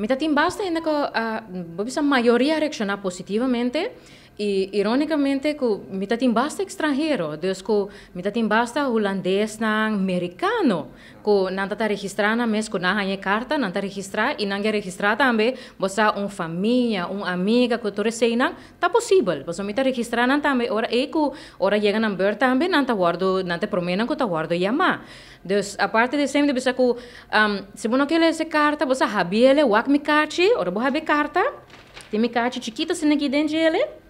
Μετά την πάστα, είναι, uh, μπορείς να μαγειωρία ρέξω να positivamente E ironicamente, ko mitatin basta extranjero, dus ko mitatin basta holandês na americano, ko nanta ta registra na mes ko na hanye carta, nanta registra e nanga registra tambe, bosa un família, un amiga ko tore sei nang, tá possível, bosa mita registra nanta tambe, ora e eh, ko ora chega nan ber tambe, nanta guardo, nanta promenan ko ta guardo yama. Dus aparte de sempre bisa ko um, se que kele se carta, bosa habiele wak mi kachi, ora bo habe carta, temi kachi chiquita sinaki dentro ele.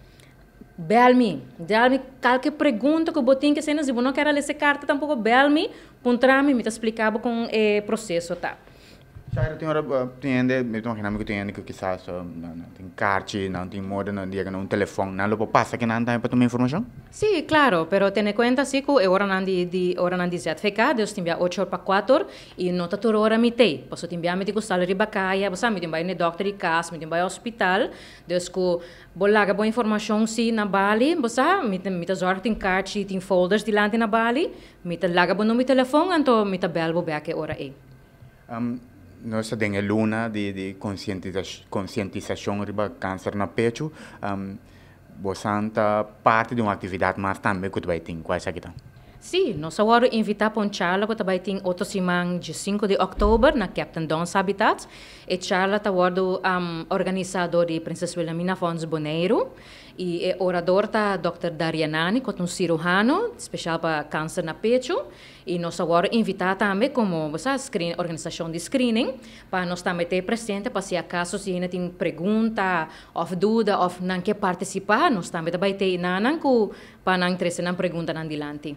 Belmi, me qualquer pergunta que eu botinha que se eu não quero ler essa carta, tampouco Belmi, para me explicava com o eh, processo, tá? Shahira, eh, eh, tem hora, tem ainda, eu estou que tem ainda que quizá só, tem carti, não tem moda, não tem um telefone, não lo passa que não tem para tomar informação? Sim, claro, pero ten em conta assim que agora não di, di, agora não di ZFK, Deus tem 8 horas para 4 e no tá toda hora me posso tem bia me tem que estar ali me tem vai no doctor de casa, me tem vai ao hospital, Deus que bolaga boa informação sim na Bali, você ah, me tem me tá tem carti, tem folders de lá na Bali, me laga bom no meu telefone, anto mita tá bel bo que hora é. Um, nós tem a luna de, de conscientização, conscientização sobre câncer no peito. Um, bastante parte de uma atividade, mas também que vai ter quais essa questão. Sim, nós agora invitar para uma charla que você tem outro semana de 5 de outubro na Captain Don's Habitat. E charla está agora um, organizador de Princesa Wilhelmina Fons Boneiro e orador da Dr. Daria Nani, que é um cirurgião especial para câncer na peito. E nós agora invitar também como você, screen, organização de screening, para nós também ter presente, para se acaso se ainda tem pergunta, ou dúvida, ou não quer participar, nós também vai ter para não interessa na pergunta na adiante.